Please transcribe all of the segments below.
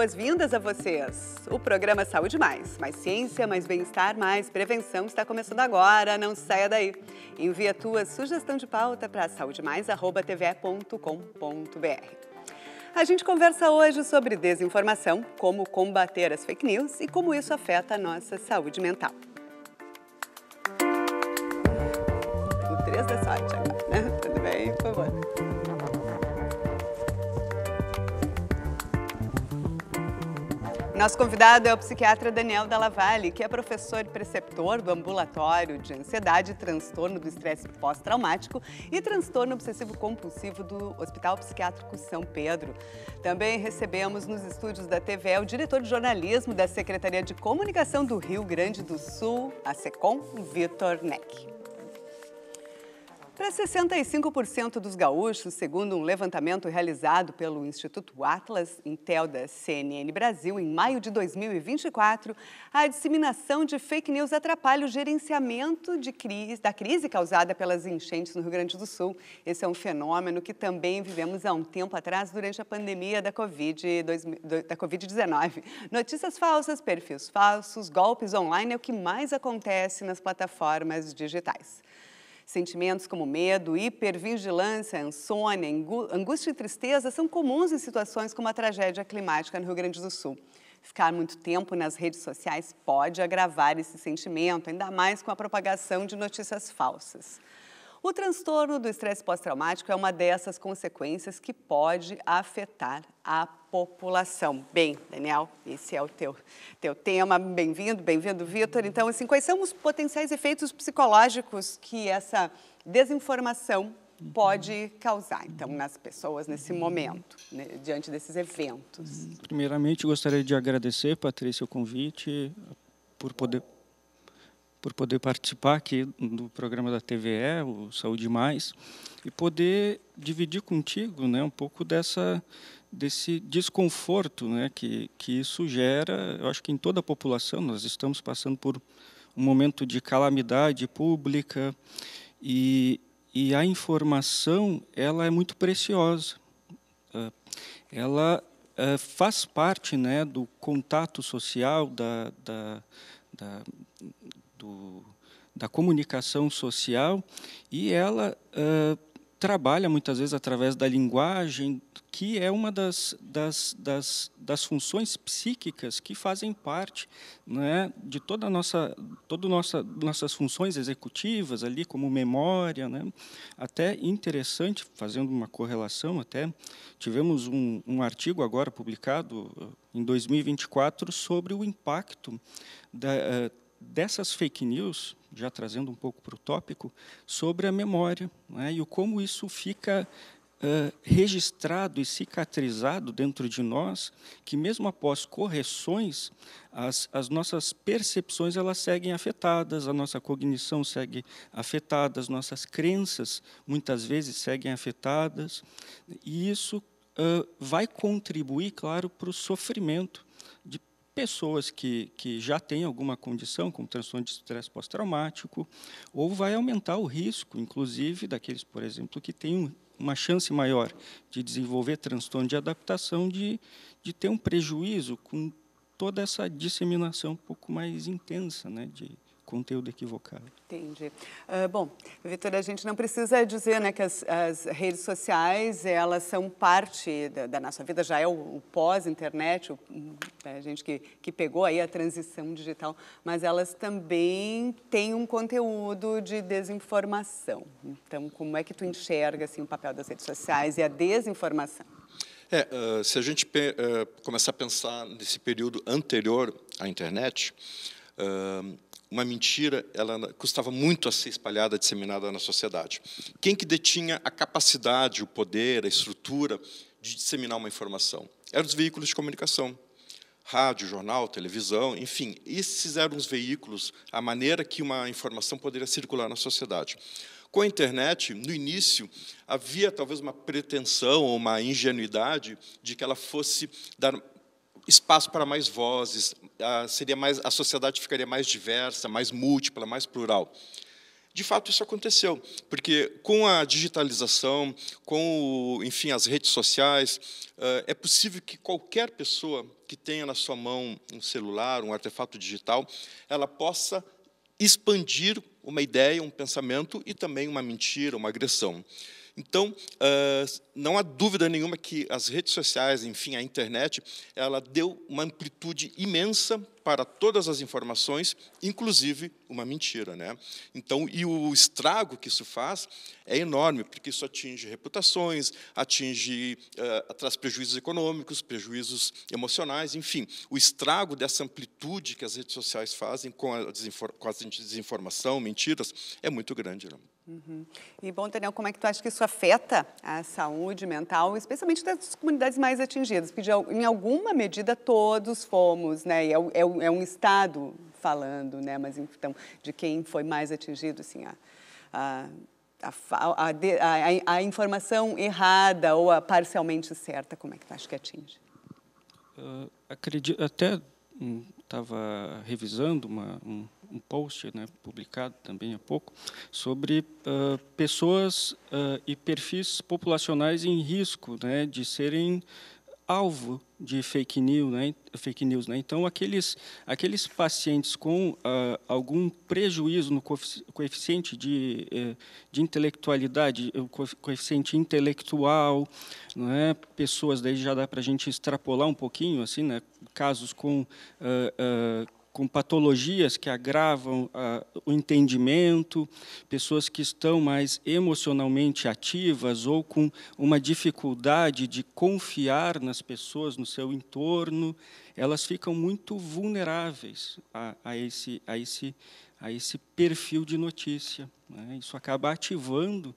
boas-vindas a vocês. O programa Saúde Mais, mais ciência, mais bem-estar, mais prevenção está começando agora, não saia daí. Envie a tua sugestão de pauta para saudeMais@tv.com.br. A gente conversa hoje sobre desinformação, como combater as fake news e como isso afeta a nossa saúde mental. O 3 da sorte agora. Nosso convidado é o psiquiatra Daniel Dallavalle, que é professor e preceptor do Ambulatório de Ansiedade, Transtorno do Estresse Pós-Traumático e Transtorno Obsessivo Compulsivo do Hospital Psiquiátrico São Pedro. Também recebemos nos estúdios da TV o diretor de jornalismo da Secretaria de Comunicação do Rio Grande do Sul, a SECOM, Vitor Neck. Para 65% dos gaúchos, segundo um levantamento realizado pelo Instituto Atlas, Intel da CNN Brasil, em maio de 2024, a disseminação de fake news atrapalha o gerenciamento crise, da crise causada pelas enchentes no Rio Grande do Sul. Esse é um fenômeno que também vivemos há um tempo atrás, durante a pandemia da Covid-19. COVID Notícias falsas, perfis falsos, golpes online é o que mais acontece nas plataformas digitais. Sentimentos como medo, hipervigilância, insônia, angústia e tristeza são comuns em situações como a tragédia climática no Rio Grande do Sul. Ficar muito tempo nas redes sociais pode agravar esse sentimento, ainda mais com a propagação de notícias falsas. O transtorno do estresse pós-traumático é uma dessas consequências que pode afetar a população. Bem, Daniel, esse é o teu, teu tema. Bem-vindo, bem-vindo, Vitor. Então, assim, quais são os potenciais efeitos psicológicos que essa desinformação uhum. pode causar, então, uhum. nas pessoas nesse uhum. momento, né, diante desses eventos? Primeiramente, gostaria de agradecer, Patrícia, o convite por poder por poder participar aqui do programa da TVE, o Saúde Mais, e poder dividir contigo, né, um pouco dessa desse desconforto, né, que que isso gera, eu acho que em toda a população nós estamos passando por um momento de calamidade pública e e a informação, ela é muito preciosa. Ah, ela ah, faz parte né, do contato social, da, da, da, do, da comunicação social e ela uh, trabalha muitas vezes através da linguagem, que é uma das, das, das, das funções psíquicas que fazem parte né, de toda a nossa, todo nossa, nossas funções executivas ali, como memória, né? até interessante fazendo uma correlação até tivemos um, um artigo agora publicado em 2024 sobre o impacto da uh, dessas fake news, já trazendo um pouco para o tópico, sobre a memória né, e o como isso fica uh, registrado e cicatrizado dentro de nós, que mesmo após correções, as, as nossas percepções elas seguem afetadas, a nossa cognição segue afetada, as nossas crenças muitas vezes seguem afetadas, e isso uh, vai contribuir, claro, para o sofrimento de pessoas que, que já têm alguma condição, como transtorno de estresse pós-traumático, ou vai aumentar o risco, inclusive, daqueles, por exemplo, que têm uma chance maior de desenvolver transtorno de adaptação, de, de ter um prejuízo com toda essa disseminação um pouco mais intensa né, de, conteúdo equivocado. Entendi. Uh, bom, Vitor, a gente não precisa dizer né, que as, as redes sociais, elas são parte da, da nossa vida, já é o, o pós-internet, hum, é a gente que, que pegou aí a transição digital, mas elas também têm um conteúdo de desinformação. Então, como é que tu enxerga assim, o papel das redes sociais e a desinformação? É, uh, se a gente uh, começar a pensar nesse período anterior à internet, uma mentira ela custava muito a ser espalhada, disseminada na sociedade. Quem que detinha a capacidade, o poder, a estrutura de disseminar uma informação? Eram os veículos de comunicação. Rádio, jornal, televisão, enfim, esses eram os veículos, a maneira que uma informação poderia circular na sociedade. Com a internet, no início, havia talvez uma pretensão ou uma ingenuidade de que ela fosse dar espaço para mais vozes, seria mais, a sociedade ficaria mais diversa, mais múltipla, mais plural. De fato, isso aconteceu, porque com a digitalização, com o, enfim as redes sociais, é possível que qualquer pessoa que tenha na sua mão um celular, um artefato digital, ela possa expandir uma ideia, um pensamento e também uma mentira, uma agressão. Então, eh, não há dúvida nenhuma que as redes sociais, enfim, a internet, ela deu uma amplitude imensa para todas as informações, inclusive uma mentira, né? Então, e o estrago que isso faz é enorme, porque isso atinge reputações, atinge, uh, traz prejuízos econômicos, prejuízos emocionais, enfim, o estrago dessa amplitude que as redes sociais fazem com a, com a desinformação, mentiras, é muito grande. Né? Uhum. E bom, Daniel, como é que tu acha que isso afeta a saúde mental, especialmente das comunidades mais atingidas? Porque de, em alguma medida todos fomos, né? E é, é, é, um estado falando, né? Mas então, de quem foi mais atingido, assim, a, a a, a, a, a, informação errada ou a parcialmente certa, como é que tu acha que atinge? Uh, ah, acredito, até estava hum, um, revisando uma, um, um post né, publicado também há pouco sobre uh, pessoas uh, e perfis populacionais em risco né, de serem alvo de fake news, né? Fake news, né? Então aqueles aqueles pacientes com uh, algum prejuízo no coeficiente de, eh, de intelectualidade, o coeficiente intelectual, né, Pessoas daí já dá para a gente extrapolar um pouquinho, assim, né? Casos com uh, uh, com patologias que agravam ah, o entendimento, pessoas que estão mais emocionalmente ativas ou com uma dificuldade de confiar nas pessoas no seu entorno, elas ficam muito vulneráveis a, a esse, a, esse, a esse perfil de notícia. Né? Isso acaba ativando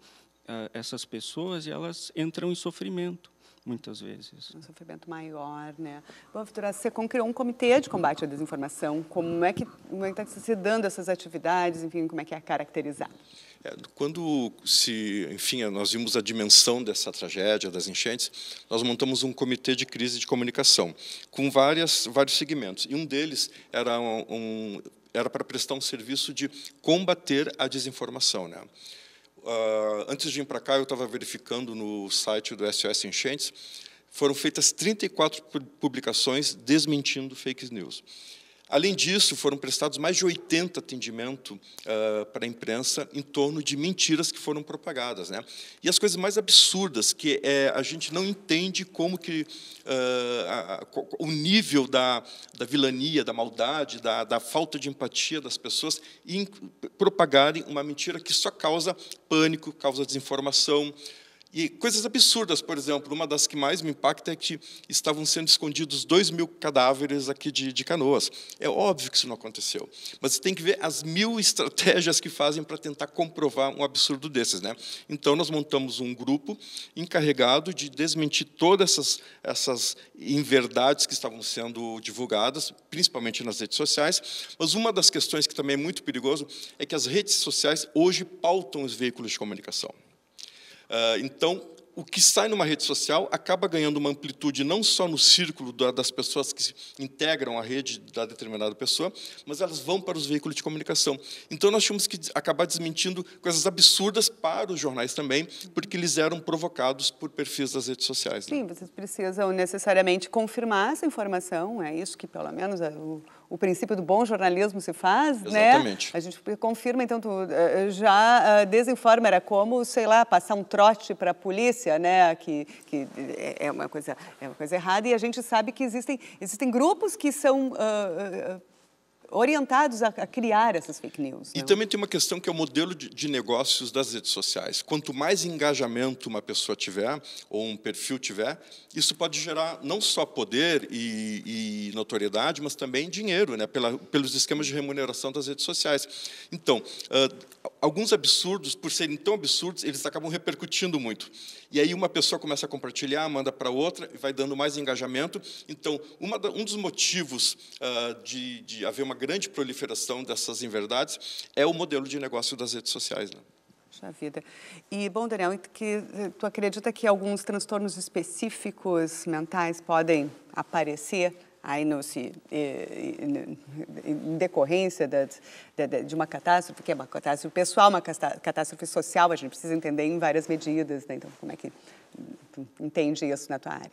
ah, essas pessoas e elas entram em sofrimento. Muitas vezes. Um sofrimento maior, né? Bom, Vitor, você criou um comitê de combate à desinformação. Como é que é está se dando essas atividades? Enfim, como é que é caracterizado? É, quando se, enfim, nós vimos a dimensão dessa tragédia das enchentes, nós montamos um comitê de crise de comunicação com várias, vários segmentos. E um deles era um, um era para prestar um serviço de combater a desinformação, né? Uh, antes de vir para cá, eu estava verificando no site do SOS Enchentes, foram feitas 34 publicações desmentindo fake news. Além disso, foram prestados mais de 80 atendimentos uh, ah, para a imprensa em torno de mentiras que foram propagadas. Né? E as coisas mais absurdas, que é, a gente não entende como que uh, a, o nível da, da vilania, da maldade, da, da falta de empatia das pessoas em propagarem uma mentira que só causa pânico, causa desinformação, e coisas absurdas, por exemplo, uma das que mais me impacta é que estavam sendo escondidos 2 mil cadáveres aqui de, de canoas. É óbvio que isso não aconteceu, mas você tem que ver as mil estratégias que fazem para tentar comprovar um absurdo desses. Né? Então, nós montamos um grupo encarregado de desmentir todas essas, essas inverdades que estavam sendo divulgadas, principalmente nas redes sociais. Mas uma das questões que também é muito perigoso é que as redes sociais hoje pautam os veículos de comunicação. Ah, então, o que sai numa rede social acaba ganhando uma amplitude não só no círculo das pessoas que integram a rede da determinada pessoa, mas elas vão para os veículos de comunicação. Então nós tínhamos que acabar desmentindo coisas absurdas para os jornais também, porque eles eram provocados por perfis das redes sociais. Né? Sim, vocês precisam necessariamente confirmar essa informação, é isso que pelo menos é o o princípio do bom jornalismo se faz, né? Exatamente. né? A gente confirma, então, tu eh, eh, já ah, desinforma, era como, sei lá, passar um trote para a polícia, né? Que, que eh, é, uma coisa, é uma coisa errada e a gente sabe que existem, existem grupos que são... Uh, uh, orientados a, a, criar essas fake news. E né? também tem uma questão que é o modelo de, de, negócios das redes sociais. Quanto mais engajamento uma pessoa tiver, ou um perfil tiver, isso pode gerar não só poder e, e notoriedade, mas também dinheiro, né, pela, pelos esquemas de remuneração das redes sociais. Então, uh, alguns absurdos, por serem tão absurdos, eles acabam repercutindo muito. E aí uma pessoa começa a compartilhar, manda para outra, e vai dando mais engajamento. Então, um dos motivos uh, de, de, haver uma grande proliferação dessas inverdades é o modelo de negócio das redes sociais. Né? Puxa vida. E, bom, Daniel, que, tu acredita que alguns transtornos específicos mentais podem aparecer aí no, se, em decorrência da, de uma catástrofe, que é uma catástrofe pessoal, uma catástrofe social, a gente precisa entender em várias medidas. Né? Então, como é que entende isso na tua área?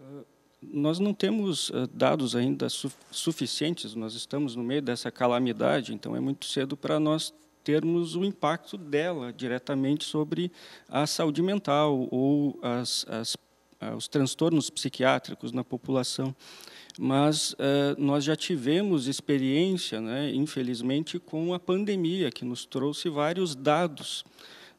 Ah, nós não temos ah, dados ainda suficientes, nós estamos no meio dessa calamidade, então é muito cedo para nós termos o impacto dela diretamente sobre a saúde mental ou as, as aos eh, transtornos psiquiátricos na população. Mas eh, nós já tivemos experiência, né, infelizmente, com a pandemia, que nos trouxe vários dados.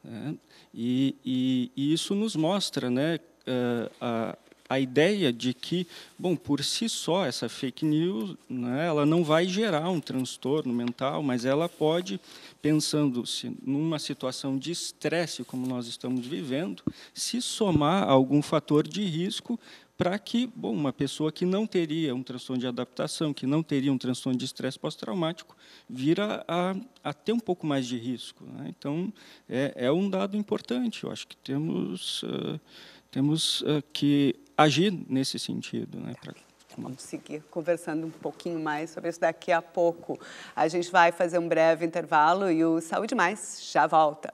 Né, e, e, e, isso nos mostra né, eh, a, a ideia de que, bom, por si só, essa fake news, né, ela não vai gerar um transtorno mental, mas ela pode, pensando-se numa situação de estresse como nós estamos vivendo, se somar a algum fator de risco para que, bom, uma pessoa que não teria um transtorno de adaptação, que não teria um transtorno de estresse pós-traumático, vira a, a, ter um pouco mais de risco. Né? Então, é, é, um dado importante. Eu acho que temos... Uh, temos uh, que agir nesse sentido. Né, pra... Vamos seguir conversando um pouquinho mais sobre isso daqui a pouco. A gente vai fazer um breve intervalo e o Saúde Mais já volta.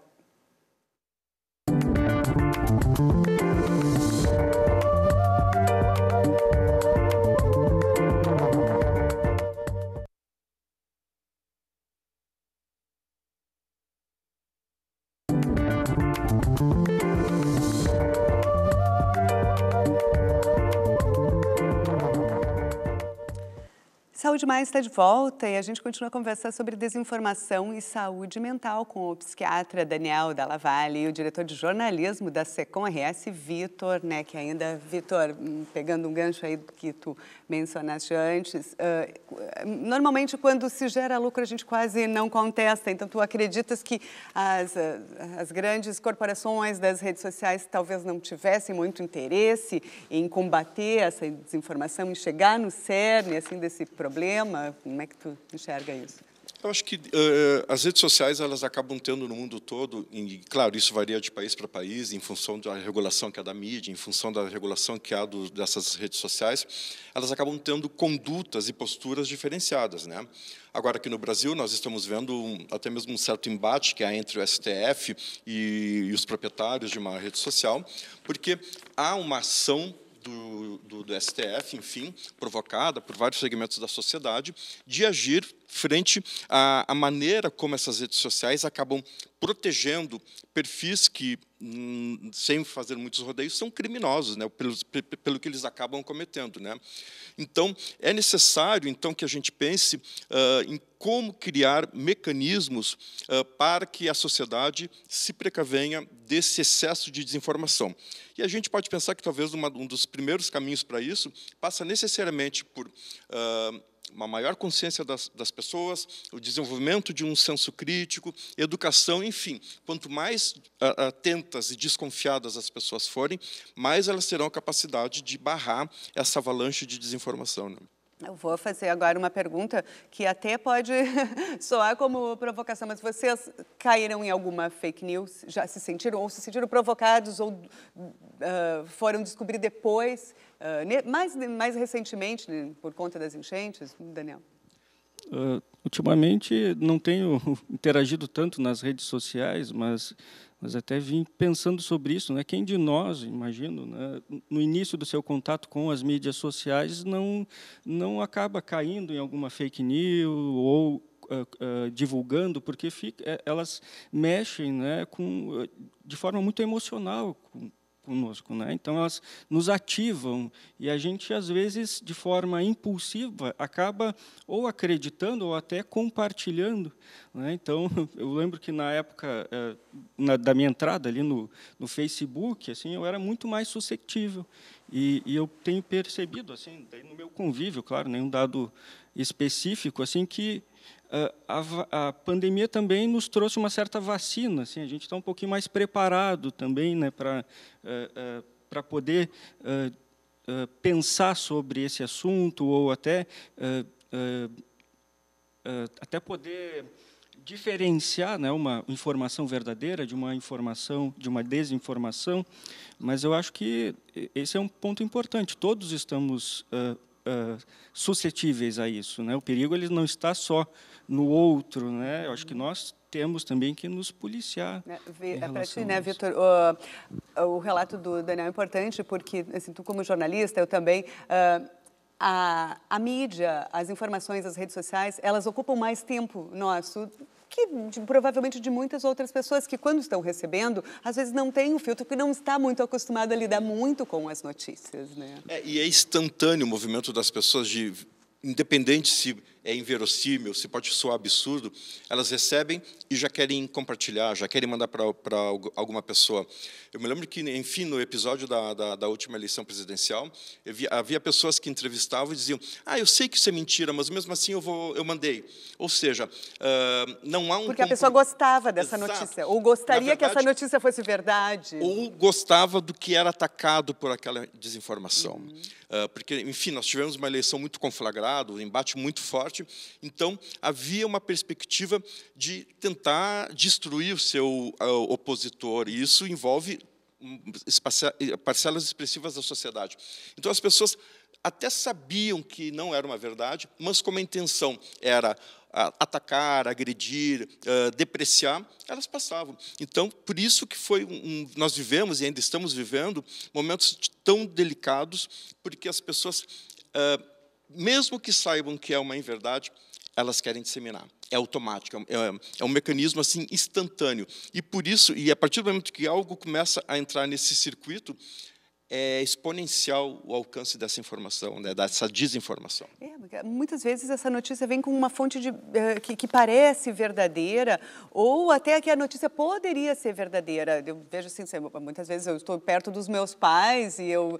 Saúde Mais está de volta e a gente continua a conversar sobre desinformação e saúde mental com o psiquiatra Daniel Dalla Valle e o diretor de jornalismo da Secom RS, Vitor, né, que ainda, Vitor, hum, pegando um gancho aí que tu mencionaste antes, uh, normalmente quando se gera lucro a gente quase não contesta, então tu acreditas que as, ah, as grandes corporações das redes sociais talvez não tivessem muito interesse em combater essa desinformação, em chegar no cerne, assim, desse problema? problema? Como é que tu enxerga isso? Eu acho que uh, as redes sociais elas acabam tendo no mundo todo, e claro, isso varia de país para país, em função da regulação que há é da mídia, em função da regulação que há do, dessas redes sociais, elas acabam tendo condutas e posturas diferenciadas. Né? Agora, aqui no Brasil, nós estamos vendo um, até mesmo um certo embate que há entre o STF e, e os proprietários de uma rede social, porque há uma ação do, do, do, STF, enfim, provocada por vários segmentos da sociedade, de agir frente à, à maneira como essas redes sociais acabam protegendo perfis que Hum, sem fazer muitos rodeios, são criminosos, né, pelo, pelo que eles acabam cometendo. Né? Então, é necessário então que a gente pense uh, em como criar mecanismos uh, para que a sociedade se precavenha desse excesso de desinformação. E a gente pode pensar que talvez uma, um dos primeiros caminhos para isso passa necessariamente por uh, uma maior consciência das, das, pessoas, o desenvolvimento de um senso crítico, educação, enfim. Quanto mais ah, ah, atentas e desconfiadas as pessoas forem, mais elas terão a capacidade de barrar essa avalanche de desinformação. Né? Eu vou fazer agora uma pergunta que até pode soar como provocação, mas vocês caíram em alguma fake news? Já se sentiram ou se sentiram provocados ou uh, foram descobrir depois ah, mais, mais recentemente, né, por conta das enchentes, Daniel? Uh, ultimamente não tenho interagido tanto nas redes sociais, mas, mas até vim pensando sobre isso. Né? Quem de nós, imagino, né, no início do seu contato com as mídias sociais não, não acaba caindo em alguma fake news ou ah, divulgando, porque fica, é, elas mexem né, com, de forma muito emocional com, conosco, né? Então elas nos ativam e a gente às vezes de forma impulsiva acaba ou acreditando ou até compartilhando, né? Então eu lembro que na época eh, na, da minha entrada ali no, no Facebook, assim, eu era muito mais suscetível e, e eu tenho percebido assim, no meu convívio, claro, nenhum né? dado específico, assim que a, a, pandemia também nos trouxe uma certa vacina, assim, a gente está um pouquinho mais preparado também né, para uh, eh, uh, eh, poder uh, pensar sobre esse assunto ou até, até poder diferenciar né, uma informação verdadeira de uma informação de uma desinformação, mas eu acho que esse é um ponto importante. Todos estamos uh, uh, suscetíveis a isso. Né? O perigo ele não está só no outro. Né? Eu acho que nós temos também que nos policiar. É, Para ti, né, né Vitor, o, ah, o, relato do Daniel é importante porque, assim, tu como jornalista, eu também... Uh, a, a mídia, as informações, as redes sociais, elas ocupam mais tempo nosso que de, provavelmente de muitas outras pessoas que quando estão recebendo, às vezes não tem o filtro, porque não está muito acostumado a lidar muito com as notícias, né? É, e é instantâneo o movimento das pessoas de independente se é inverossímil, se pode soar absurdo, elas recebem e já querem compartilhar, já querem mandar para alguma pessoa. Eu me lembro que, enfim, no episódio da, da, da última eleição presidencial, vi, havia pessoas que entrevistavam e diziam: Ah, eu sei que isso é mentira, mas mesmo assim eu, vou, eu mandei. Ou seja, uh, não há um. Porque a pessoa gostava dessa Exato. notícia, ou gostaria verdade, que essa notícia fosse verdade. Ou gostava do que era atacado por aquela desinformação. Uhum. Uh, porque, enfim, nós tivemos uma eleição muito conflagrada, um embate muito forte forte. Então, havia uma perspectiva de tentar destruir o seu opositor, e isso envolve hum, parcelas expressivas da sociedade. Então, as pessoas até sabiam que não era uma verdade, mas como a intenção era atacar, agredir, depreciar, elas passavam. Então, por isso que foi um, nós vivemos e ainda estamos vivendo momentos tão delicados, porque as pessoas uh, mesmo que saibam que é uma inverdade, elas querem disseminar. É automático, é, é, é um mecanismo assim instantâneo. E por isso, e a partir do momento que algo começa a entrar nesse circuito, é exponencial o alcance dessa informação, né, dessa desinformação. É, muitas vezes essa notícia vem com uma fonte de, eh, que, que, parece verdadeira, ou até que a notícia poderia ser verdadeira. Eu vejo assim, muitas vezes eu estou perto dos meus pais e eu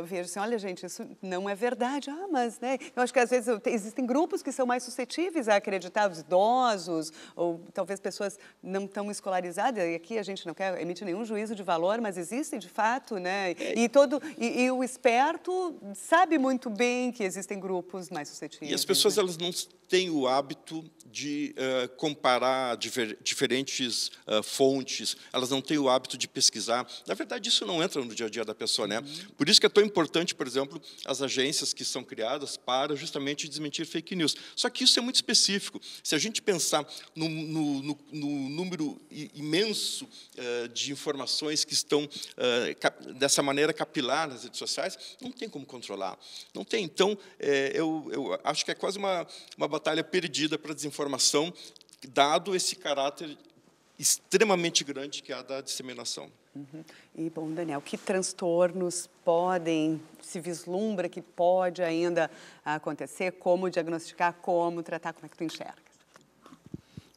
uh, vejo assim, olha gente, isso não é verdade. Ah, mas né, eu acho que às vezes existem grupos que são mais suscetíveis a acreditar, os idosos, ou talvez pessoas não tão escolarizadas, e aqui a gente não quer emitir nenhum juízo de valor, mas existem de fato, né? É, e, todo, e, e, o esperto sabe muito bem que existem grupos mais suscetíveis. E as pessoas, né? elas não tem o hábito de uh, comparar diver, diferentes uh, fontes, elas não têm o hábito de pesquisar. Na verdade, isso não entra no dia a dia da pessoa, né? Uhum. Por isso que é tão importante, por exemplo, as agências que são criadas para justamente desmentir fake news. Só que isso é muito específico. Se a gente pensar no, no, no, no número imenso uh, de informações que estão dessa maneira capilar nas redes sociais, não tem como controlar. Não tem. Então, é, eu, eu acho que é quase uma, uma batalha batalha perdida para a desinformação, dado esse caráter extremamente grande que é a da disseminação. Uhum. E, bom, Daniel, que transtornos podem, se vislumbra que pode ainda acontecer? Como diagnosticar, como tratar, como é que tu enxerga?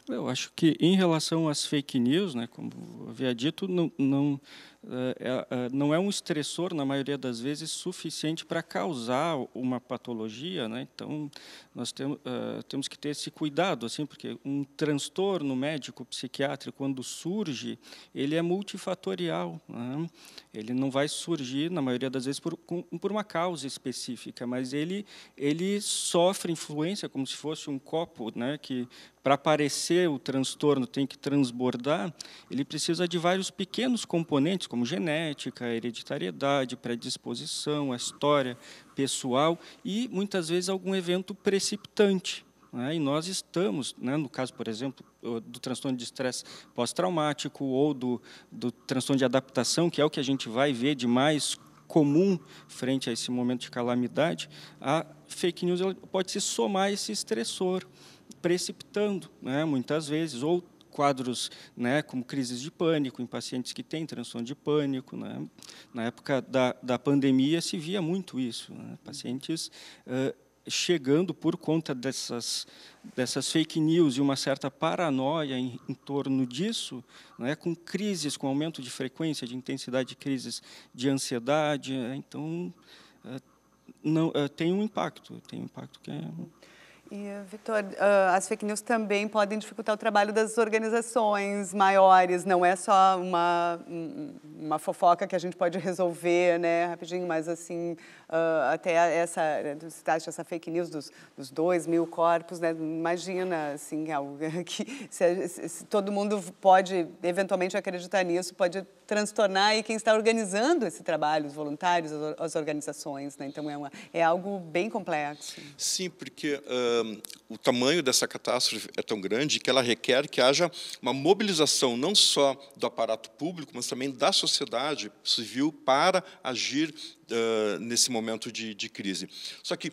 Eu acho que em relação às fake news, né, como havia dito, não, não, eh, eh, eh, não é um estressor, na maioria das vezes, suficiente para causar uma patologia. Né? Então, nós temos, uh, temos que ter esse cuidado, assim, porque um transtorno médico-psiquiátrico, quando surge, ele é multifatorial. Né? Ele não vai surgir, na maioria das vezes, por, com, por uma causa específica, mas ele, ele sofre influência, como se fosse um copo né, que para aparecer o transtorno tem que transbordar, ele precisa de vários pequenos componentes, como genética, hereditariedade, predisposição, a história pessoal e, muitas vezes, algum evento precipitante. Né? E nós estamos, né, no caso, por exemplo, do transtorno de estresse pós-traumático ou do, do transtorno de adaptação, que é o que a gente vai ver de mais comum frente a esse momento de calamidade, a fake news pode se somar a esse estressor, precipitando, né, muitas vezes, ou quadros né, como crises de pânico, em pacientes que têm transtorno de pânico. Né? Na época da, da pandemia se via muito isso, né? pacientes uh, chegando por conta dessas, dessas fake news e uma certa paranoia em, em, torno disso, né, com crises, com aumento de frequência, de intensidade de crises de ansiedade. Né, então, não, tem um impacto, tem um impacto que é... E, Victor, uh, as fake news também podem dificultar o trabalho das organizações maiores, não é só uma, uma fofoca que a gente pode resolver, né, rapidinho, mas assim, uh, até essa, né, você essa fake news dos, dos dois mil corpos, né, imagina, assim, é algo que se, se, todo mundo pode eventualmente acreditar nisso, pode transtornar e quem está organizando esse trabalho, os voluntários, as, as organizações, né, então é, uma, é algo bem complexo. Sim, porque... Uh o tamanho dessa catástrofe é tão grande que ela requer que haja uma mobilização não só do aparato público, mas também da sociedade civil para agir nesse momento de, de crise. Só que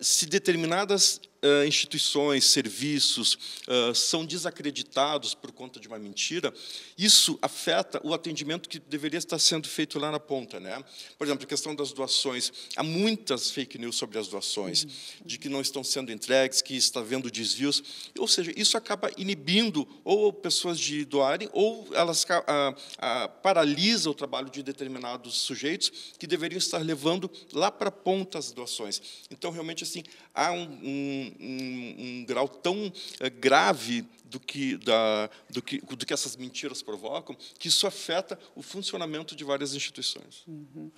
se determinadas uh, instituições, serviços uh, são desacreditados por conta de uma mentira, isso afeta o atendimento que deveria estar sendo feito lá na ponta. Né? Por exemplo, a questão das doações. Há muitas fake news sobre as doações, uhum. de que não estão sendo entregues, que está havendo desvios. Ou seja, isso acaba inibindo ou pessoas de doarem, ou elas uh, paralisa o trabalho de determinados sujeitos que deveriam estar levando lá para a ponta as doações. Então, realmente, assim, há um, um, um, um grau tão eh, grave do que, da, do, que, do que essas mentiras provocam, que isso afeta o funcionamento de várias instituições. Uhum.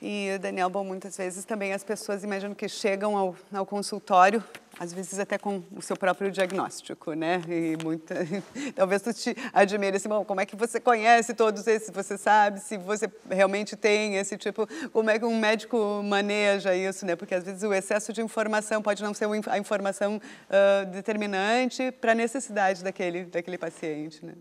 E, Daniel, bom, muitas vezes também as pessoas imaginam que chegam ao, ao consultório às vezes até com o seu próprio diagnóstico, né? E muita, talvez tu te admire assim, bom, como é que você conhece todos esses, você sabe se você realmente tem esse tipo, como é que um médico maneja isso, né? Porque às vezes o excesso de informação pode não ser a informação uh, determinante para a necessidade daquele daquele paciente, né?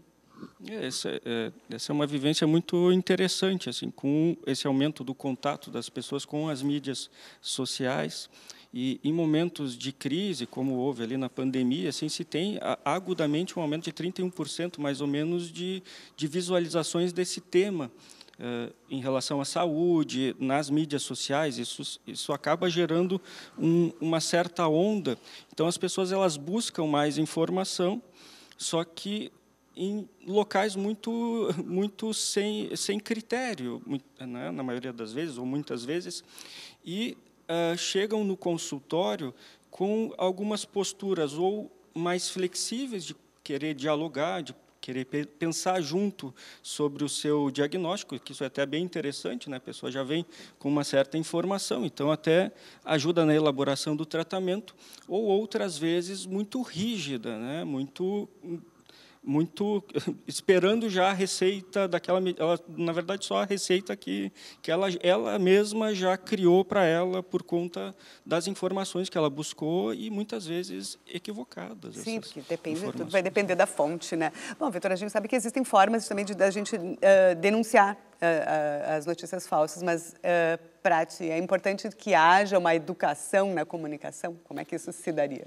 É, essa é, é, essa é uma vivência muito interessante, assim, com esse aumento do contato das pessoas com as mídias sociais. E em momentos de crise, como houve ali na pandemia, assim, se tem agudamente um aumento de 31%, mais ou menos, de, de visualizações desse tema eh, em relação à saúde, nas mídias sociais. Isso, isso acaba gerando um, uma certa onda. Então, as pessoas elas buscam mais informação, só que em locais muito muito sem, sem critério, né, na maioria das vezes, ou muitas vezes. E ah, chegam no consultório com algumas posturas ou mais flexíveis de querer dialogar, de querer pensar junto sobre o seu diagnóstico, que isso é até bem interessante, né? a pessoa já vem com uma certa informação, então até ajuda na elaboração do tratamento, ou outras vezes muito rígida, né? muito muito esperando já a receita daquela ela, na verdade só a receita que que ela ela mesma já criou para ela por conta das informações que ela buscou e muitas vezes equivocadas sim porque depende tudo vai depender da fonte né bom Vitor a gente sabe que existem formas também de da gente uh, denunciar uh, uh, as notícias falsas mas eh, Prati, é importante que haja uma educação na comunicação? Como é que isso se daria?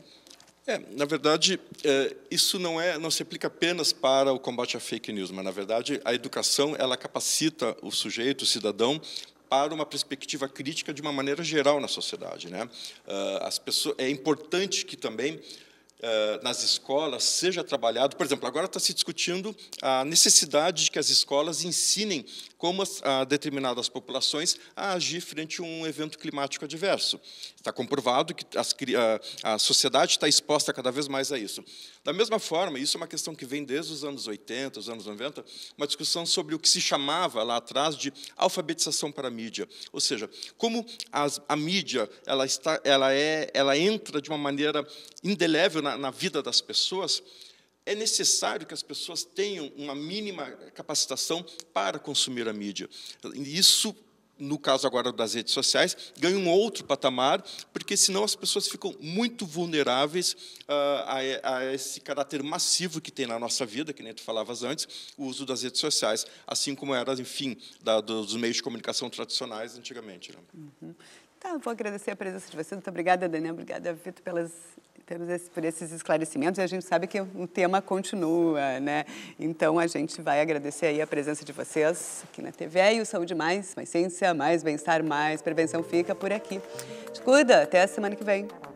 É, na verdade, é, isso não é, não se aplica apenas para o combate à fake news, mas na verdade a educação ela capacita o sujeito, o cidadão, para uma perspectiva crítica de uma maneira geral na sociedade, né? É, as pessoas é importante que também é, nas escolas seja trabalhado, por exemplo, agora está se discutindo a necessidade de que as escolas ensinem como as, a, ah, determinadas populações a agir frente a um evento climático adverso. Está comprovado que as, a, ah, a, sociedade está exposta cada vez mais a isso. Da mesma forma, isso é uma questão que vem desde os anos 80, os anos 90, uma discussão sobre o que se chamava lá atrás de alfabetização para a mídia, ou seja, como as, a mídia ela está, ela é, ela entra de uma maneira indelével na, na vida das pessoas é necessário que as pessoas tenham uma mínima capacitação para consumir a mídia. Isso no caso agora das redes sociais, ganha um outro patamar, porque senão as pessoas ficam muito vulneráveis uh, a, a, esse caráter massivo que tem na nossa vida, que nem tu falavas antes, o uso das redes sociais, assim como era, enfim, da, dos meios de comunicação tradicionais antigamente. Né? Uhum. Tá, vou agradecer a presença de vocês. Muito obrigada, Daniel. Obrigada, Vitor, pelas temos por esses esclarecimentos e a gente sabe que o tema continua, né? Então a gente vai agradecer aí a presença de vocês aqui na TV e o Saúde Mais, mais ciência, mais bem-estar, mais prevenção fica por aqui. Te cuida, até a semana que vem.